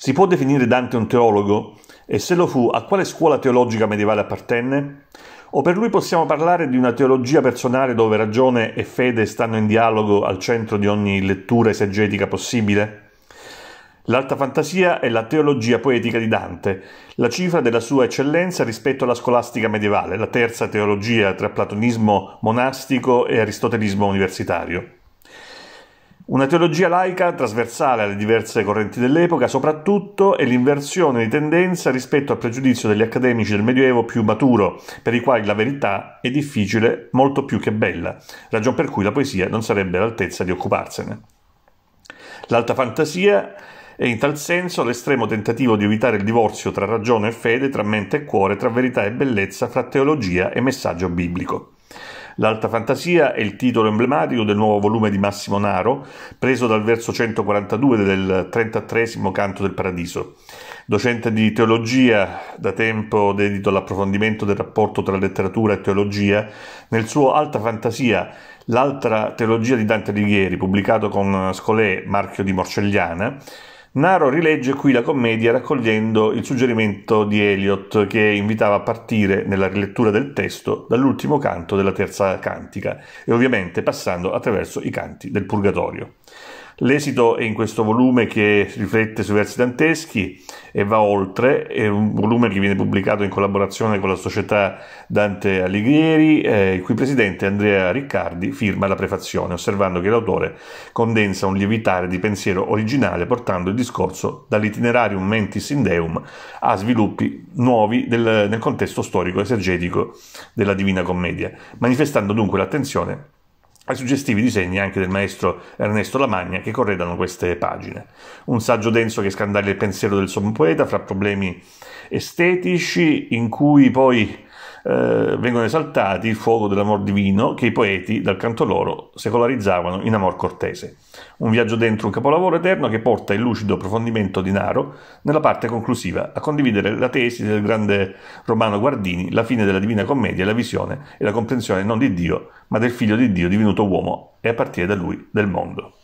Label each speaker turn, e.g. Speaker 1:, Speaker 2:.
Speaker 1: Si può definire Dante un teologo? E se lo fu, a quale scuola teologica medievale appartenne? O per lui possiamo parlare di una teologia personale dove ragione e fede stanno in dialogo al centro di ogni lettura esegetica possibile? L'alta fantasia è la teologia poetica di Dante, la cifra della sua eccellenza rispetto alla scolastica medievale, la terza teologia tra platonismo monastico e aristotelismo universitario. Una teologia laica trasversale alle diverse correnti dell'epoca, soprattutto, è l'inversione di tendenza rispetto al pregiudizio degli accademici del Medioevo più maturo, per i quali la verità è difficile molto più che bella, ragion per cui la poesia non sarebbe all'altezza di occuparsene. L'alta fantasia è in tal senso l'estremo tentativo di evitare il divorzio tra ragione e fede, tra mente e cuore, tra verità e bellezza, fra teologia e messaggio biblico. L'alta fantasia è il titolo emblematico del nuovo volume di Massimo Naro, preso dal verso 142 del 33 Canto del Paradiso. Docente di teologia, da tempo dedito all'approfondimento del rapporto tra letteratura e teologia, nel suo Alta fantasia L'altra teologia di Dante Alighieri, pubblicato con Scolè, marchio di Morcelliana, Naro rilegge qui la commedia raccogliendo il suggerimento di Eliot che invitava a partire nella rilettura del testo dall'ultimo canto della terza cantica e ovviamente passando attraverso i canti del Purgatorio. L'esito è in questo volume che riflette sui versi danteschi e va oltre, è un volume che viene pubblicato in collaborazione con la società Dante Alighieri, eh, il cui presidente Andrea Riccardi firma la prefazione, osservando che l'autore condensa un lievitare di pensiero originale portando il discorso dall'itinerarium mentis in deum a sviluppi nuovi del, nel contesto storico esergetico della Divina Commedia, manifestando dunque l'attenzione ai suggestivi disegni anche del maestro Ernesto Lamagna che corredano queste pagine. Un saggio denso che scandaglia il pensiero del sommo poeta fra problemi estetici in cui poi eh, vengono esaltati il fuoco dell'amor divino che i poeti, dal canto loro, secolarizzavano in amor cortese. Un viaggio dentro un capolavoro eterno che porta il lucido approfondimento di Naro nella parte conclusiva a condividere la tesi del grande Romano Guardini, la fine della Divina Commedia, la visione e la comprensione non di Dio, ma del Figlio di Dio divenuto uomo e a partire da lui del mondo.